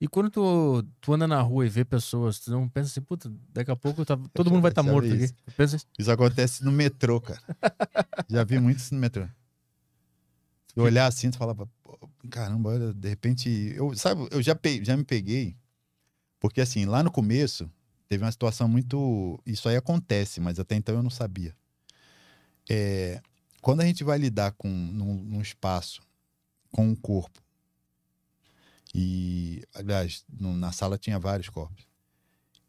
E quando tu, tu anda na rua e vê pessoas, tu não pensa assim, puta, daqui a pouco tá, todo eu mundo vai estar tá morto isso. aqui. Pensa... Assim? Isso acontece no metrô, cara. já vi muito isso no metrô. Eu olhar assim, tu falava, caramba, de repente. Eu, sabe, eu já, já me peguei. Porque assim, lá no começo, teve uma situação muito. Isso aí acontece, mas até então eu não sabia. É... Quando a gente vai lidar com num, num espaço com um corpo e, aliás, no, na sala tinha vários corpos.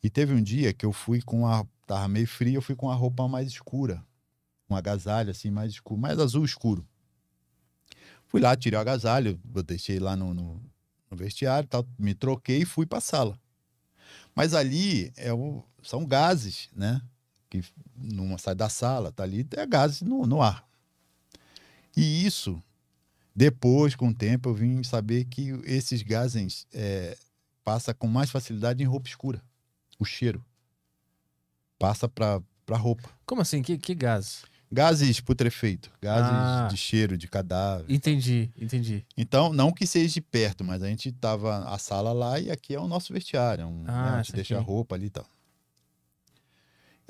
E teve um dia que eu fui com a. Tava meio frio, eu fui com a roupa mais escura. Um agasalho, assim, mais escuro, mais azul escuro. Fui lá, tirei o agasalho, eu deixei lá no, no, no vestiário tal, me troquei e fui pra sala. Mas ali é o, são gases, né? Que numa sai da sala, tá ali, é gases no, no ar. E isso depois, com o tempo, eu vim saber que esses gases é, passa com mais facilidade em roupa escura. O cheiro passa para roupa. Como assim? Que, que gases? Gases putrefeito, gases ah, de cheiro, de cadáver. Entendi, entendi. Então, não que seja de perto, mas a gente tava a sala lá e aqui é o nosso vestiário. É um, né, ah, né, a gente deixa aqui. a roupa ali e tal.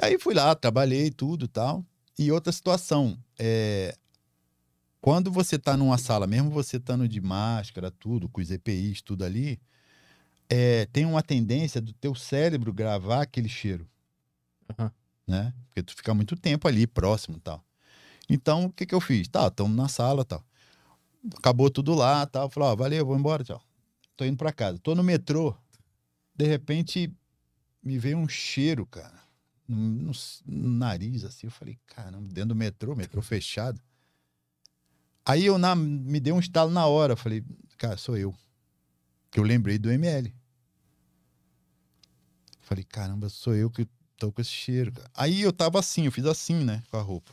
E aí fui lá, trabalhei tudo tal. E outra situação, é, quando você está numa sala, mesmo você estando de máscara, tudo, com os EPIs, tudo ali, é, tem uma tendência do teu cérebro gravar aquele cheiro. Uhum. Né? Porque tu fica muito tempo ali, próximo tal. Então, o que que eu fiz? Tá, estamos na sala tal. Acabou tudo lá tal. Falei, ó, oh, valeu, vou embora, tchau. Tô indo para casa. Tô no metrô. De repente, me veio um cheiro, cara. no, no nariz, assim. Eu falei, caramba, dentro do metrô, metrô fechado. Aí eu na, me dei um estalo na hora, falei, cara, sou eu. Que eu lembrei do ML. Falei, caramba, sou eu que tô com esse cheiro. Aí eu tava assim, eu fiz assim, né, com a roupa.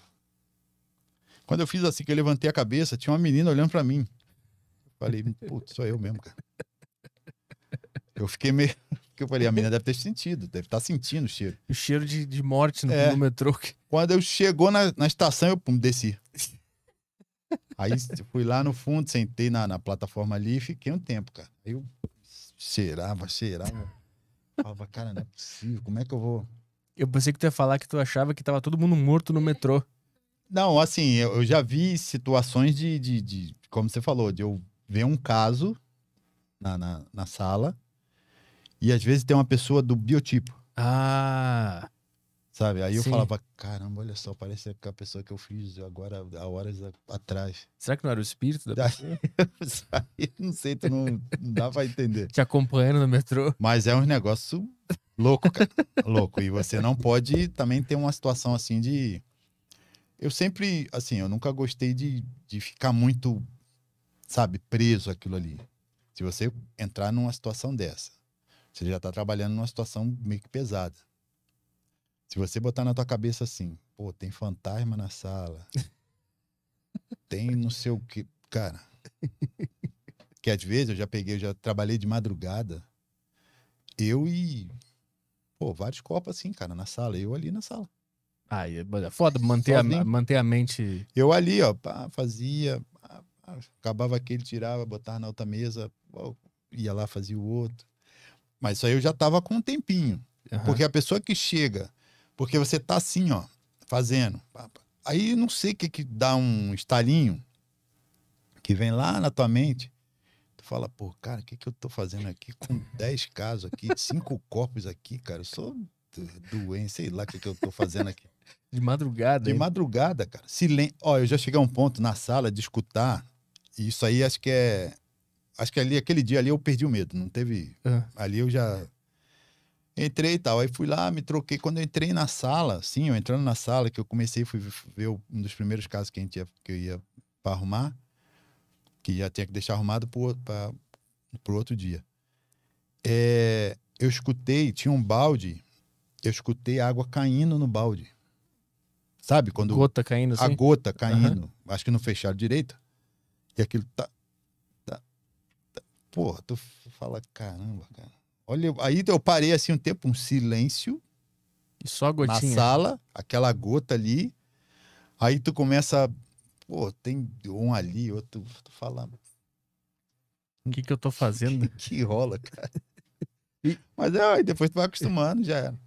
Quando eu fiz assim, que eu levantei a cabeça, tinha uma menina olhando para mim. Falei, putz, sou eu mesmo, cara. Eu fiquei meio. que eu falei, a menina deve ter sentido, deve estar tá sentindo o cheiro. O cheiro de, de morte no, é. no metrô. Quando eu chegou na, na estação, eu pum, desci. Aí fui lá no fundo, sentei na, na plataforma ali e fiquei um tempo, cara. Aí eu cheirava, cheirava. Falava, cara, não é possível, como é que eu vou? Eu pensei que tu ia falar que tu achava que tava todo mundo morto no metrô. Não, assim, eu, eu já vi situações de, de, de, como você falou, de eu ver um caso na, na, na sala e às vezes tem uma pessoa do biotipo. Ah. Sabe? Aí eu falava, caramba, olha só, parece a pessoa que eu fiz agora há horas atrás. Será que não era o espírito da pessoa? não sei, tu não, não dá pra entender. Te acompanhando no metrô. Mas é um negócio louco, cara. louco. E você não pode também ter uma situação assim de. Eu sempre, assim, eu nunca gostei de, de ficar muito, sabe, preso aquilo ali. Se você entrar numa situação dessa, você já tá trabalhando numa situação meio que pesada você botar na tua cabeça assim, pô, tem fantasma na sala, tem não sei o que. Cara, que às vezes eu já peguei, eu já trabalhei de madrugada, eu e. Pô, vários copos assim, cara, na sala, eu ali na sala. aí é foda manter a, manter a mente. Eu ali, ó, pá, fazia, pá, pá, acabava aquele, tirava, botava na outra mesa, ia lá, fazia o outro. Mas isso aí eu já tava com um tempinho. Uhum. Porque a pessoa que chega porque você tá assim, ó, fazendo. Aí não sei o que que dá um estalinho que vem lá na tua mente. Tu fala, pô, cara, o que que eu tô fazendo aqui com 10 casos aqui, cinco corpos aqui, cara? Eu sou doente, sei lá o que que eu tô fazendo aqui. De madrugada. De hein? madrugada, cara. Silen... Ó, eu já cheguei a um ponto na sala de escutar, e isso aí acho que é. Acho que ali, aquele dia ali eu perdi o medo, não teve. Uhum. Ali eu já Entrei e tal. Aí fui lá, me troquei. Quando eu entrei na sala, sim, eu entrando na sala, que eu comecei, fui ver um dos primeiros casos que, a gente ia, que eu ia para arrumar, que já tinha que deixar arrumado para o outro dia. É, eu escutei, tinha um balde, eu escutei água caindo no balde. Sabe? Quando gota caindo, assim? A gota caindo. Uhum. Acho que não fecharam direito. E aquilo tá, tá, tá. Porra, tu fala, caramba, cara. Olha, aí eu parei assim um tempo, um silêncio. E só a gotinha. Na sala, aquela gota ali. Aí tu começa. Pô, tem um ali, outro. Tu fala. O que, que eu tô fazendo? que, que rola, cara? Mas é, depois tu vai acostumando, já era.